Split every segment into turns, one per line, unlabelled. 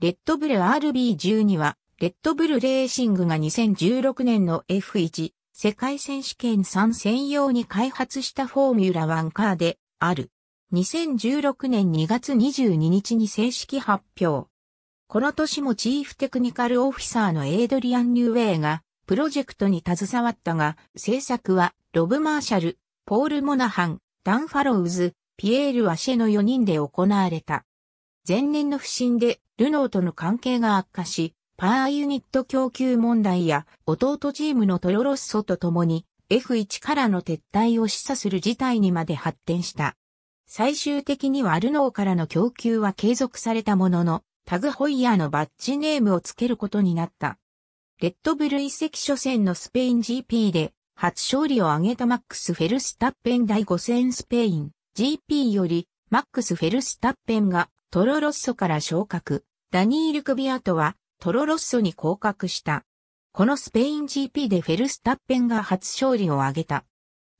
レッドブル RB12 は、レッドブルレーシングが2016年の F1 世界選手権3専用に開発したフォーミュラ1カーである。2016年2月22日に正式発表。この年もチーフテクニカルオフィサーのエイドリアン・ニューウェイがプロジェクトに携わったが、制作はロブ・マーシャル、ポール・モナハン、ダン・ファロウズ、ピエール・ワシェの4人で行われた。前年の不振でルノーとの関係が悪化し、パーユニット供給問題や弟チームのトロロッソと共に F1 からの撤退を示唆する事態にまで発展した。最終的にはルノーからの供給は継続されたものの、タグホイヤーのバッジネームを付けることになった。レッドブル移籍初戦のスペイン GP で初勝利を挙げたマックス・フェルスタッペン第5戦スペイン GP よりマックス・フェルスタッペンがトロロッソから昇格。ダニール・クビアトは、トロロッソに降格した。このスペイン GP でフェルスタッペンが初勝利を挙げた。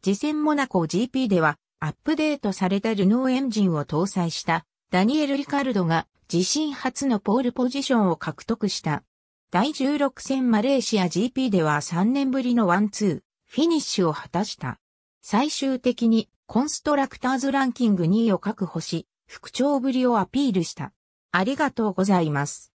次戦モナコ GP では、アップデートされたルノーエンジンを搭載した、ダニエル・リカルドが自身初のポールポジションを獲得した。第16戦マレーシア GP では3年ぶりのワンツー、フィニッシュを果たした。最終的にコンストラクターズランキング2位を確保し、復調ぶりをアピールした。ありがとうございま
す。